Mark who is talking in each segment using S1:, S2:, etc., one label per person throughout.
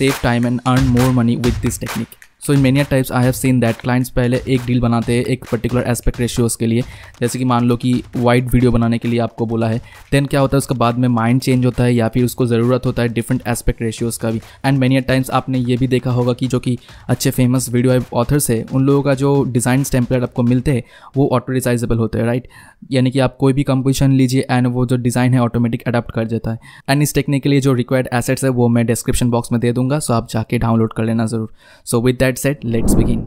S1: save time and earn more money with this technique. So in many types I have seen that clients पहले एक deal बनाते हैं एक particular aspect ratios के लिए जैसे कि मान लो कि वाइड वीडियो बनाने के लिए आपको बोला है देन क्या होता है उसके बाद में माइंड चेंज होता है या फिर उसको ज़रूरत होता है डिफरेंट एस्पेक्ट रेशियोज़ का भी एंड मेनिया टाइम्स आपने ये भी देखा होगा कि जो कि अच्छे फेमस वीडियो ऑथर्स है उन लोगों का जो डिज़ाइन टेम्पलेट आपको मिलते हैं वो ऑटो रिसाइजेबल होते हैं राइट यानी कि आप कोई भी कंपोजिशन लीजिए एंड वो जो डिज़ाइन है ऑटोमेटिक अडाप्ट कर देता है एंड इस टेक्निक के लिए जो रिक्वायर्ड एसेट्स है वो मैं डिस्क्रिप्शन बॉक्स में दे दूंगा सो आप जाके डाउनलोड कर लेना ज़रूर so with that that set let's begin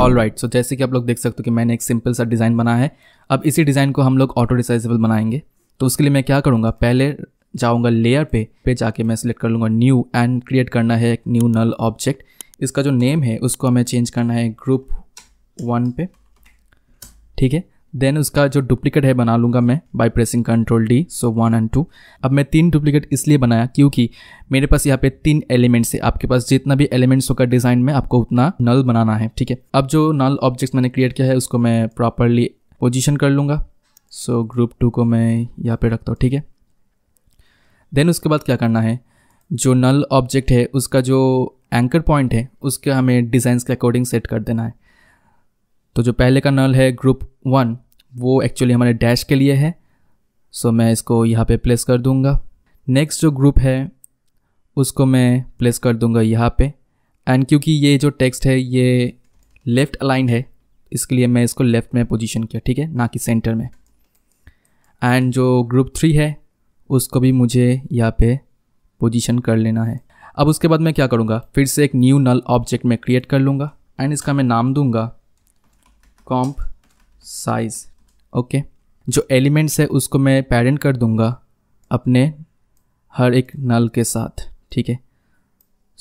S1: all right so जैसे कि आप लोग देख सकते हो कि मैंने एक सिंपल सा डिज़ाइन बनाया है अब इसी डिज़ाइन को हम लोग ऑटो रिसाइजेबल बनाएंगे तो उसके लिए मैं क्या करूँगा पहले जाऊँगा लेयर पे पे जाके मैं सिलेक्ट कर लूँगा न्यू एंड क्रिएट करना है एक न्यू नल ऑब्जेक्ट इसका जो नेम है उसको हमें चेंज करना है ग्रुप वन पे ठीक है देन उसका जो डुप्लीकेट है बना लूँगा मैं by pressing control D so one and two अब मैं तीन डुप्लीकेट इसलिए बनाया क्योंकि मेरे पास यहाँ पे तीन एलिमेंट्स है आपके पास जितना भी एलिमेंट्स होगा डिज़ाइन में आपको उतना नल बनाना है ठीक है अब जो नल ऑब्जेक्ट मैंने क्रिएट किया है उसको मैं प्रॉपरली पोजिशन कर लूँगा सो ग्रुप टू को मैं यहाँ पर रखता हूँ ठीक है देन उसके बाद क्या करना है जो नल ऑब्जेक्ट है उसका जो एंकर पॉइंट है उसके हमें डिज़ाइंस के अकॉर्डिंग सेट कर देना है तो जो पहले का नल है ग्रुप वन वो एक्चुअली हमारे डैश के लिए है सो मैं इसको यहाँ पे प्लेस कर दूँगा नेक्स्ट जो ग्रुप है उसको मैं प्लेस कर दूँगा यहाँ पे एंड क्योंकि ये जो टेक्स्ट है ये लेफ़्ट अलाइन है इसके लिए मैं इसको लेफ़्ट में पोजीशन किया ठीक है ना कि सेंटर में एंड जो ग्रुप थ्री है उसको भी मुझे यहाँ पे पोजीशन कर लेना है अब उसके बाद मैं क्या करूँगा फिर से एक न्यू नल ऑब्जेक्ट मैं क्रिएट कर लूँगा एंड इसका मैं नाम दूँगा कॉम्प साइज़ ओके जो एलिमेंट्स है उसको मैं पेरेंट कर दूंगा अपने हर एक नल के साथ ठीक है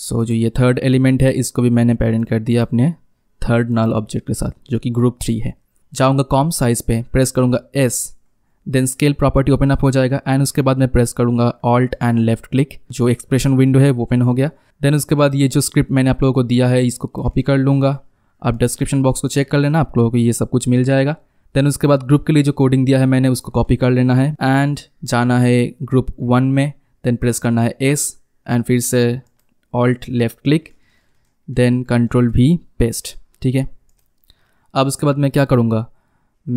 S1: सो जो ये थर्ड एलिमेंट है इसको भी मैंने पेरेंट कर दिया अपने थर्ड नल ऑब्जेक्ट के साथ जो कि ग्रुप थ्री है जाऊँगा कॉम साइज़ पे प्रेस करूँगा S then scale property open up हो जाएगा एंड उसके बाद मैं प्रेस करूँगा ऑल्ट एंड लेफ्ट क्लिक जो एक्सप्रेशन विंडो है वो ओपन हो गया देन उसके बाद ये जो स्क्रिप्ट मैंने आप लोगों को दिया है इसको कॉपी कर लूँगा आप डिस्क्रिप्शन बॉक्स को चेक कर लेना आप लोगों को ये सब कुछ मिल जाएगा देन उसके बाद ग्रुप के लिए जो कोडिंग दिया है मैंने उसको कॉपी कर लेना है एंड जाना है ग्रुप वन में देन प्रेस करना है एस एंड फिर से alt left click then control V paste ठीक है अब उसके बाद मैं क्या करूँगा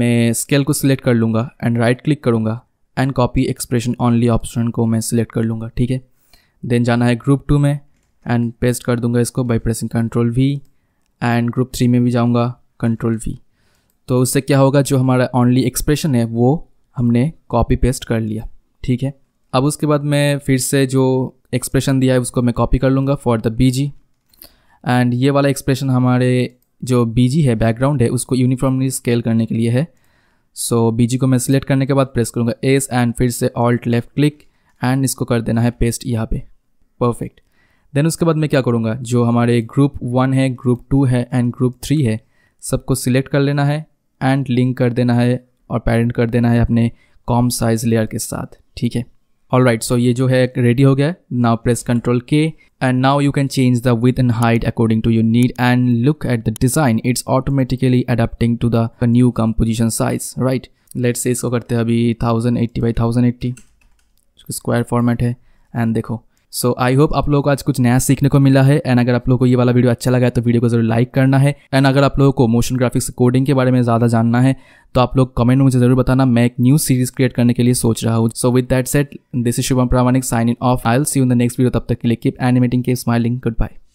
S1: मैं स्केल को सिलेक्ट कर लूँगा एंड राइट क्लिक करूँगा and copy expression only option को मैं सिलेक्ट कर लूँगा ठीक है देन जाना है ग्रुप टू में एंड पेस्ट कर दूंगा इसको by pressing control V and group three में भी जाऊँगा कंट्रोल वी तो उससे क्या होगा जो हमारा ऑनली एक्सप्रेशन है वो हमने कॉपी पेस्ट कर लिया ठीक है अब उसके बाद मैं फिर से जो एक्सप्रेशन दिया है उसको मैं कॉपी कर लूँगा फॉर द बी एंड ये वाला एक्सप्रेशन हमारे जो बी है बैकग्राउंड है उसको यूनिफॉर्मली स्केल करने के लिए है सो so, बी जी को मैं सिलेक्ट करने के बाद प्रेस करूँगा एस एंड फिर से ऑल्ट लेफ्ट क्लिक एंड इसको कर देना है पेस्ट यहाँ पे परफेक्ट देन उसके बाद मैं क्या करूँगा जो हमारे ग्रुप वन है ग्रुप टू है एंड ग्रुप थ्री है सबको सिलेक्ट कर लेना है एंड लिंक कर देना है और पेरेंट कर देना है अपने कॉम साइज लेयर के साथ ठीक है ऑल राइट सो ये जो है रेडी हो गया now press control K and now you can change the width and height according to you need and look at the design it's automatically adapting to the new composition size right let's say इसको करते हैं अभी thousand eighty by thousand eighty square format है and देखो so I hope आप लोगों को आज कुछ नया सीखने को मिला है एंड अगर आप लोगों को ये वाला वीडियो अच्छा लगा है तो वीडियो को जरूर लाइक करना है एंड अगर आप लोगों को मोशन ग्राफिक्स कोडिंग के बारे में ज़्यादा जानना है तो आप लोग कमेंट में मुझे जरूर बताना मैं एक न्यू सीरीज क्रिएट करने के लिए सोच रहा हूँ so with that said this is Shubham Pramanik sign in off I see in the next video तब तक के लिए keep animating keep smiling good bye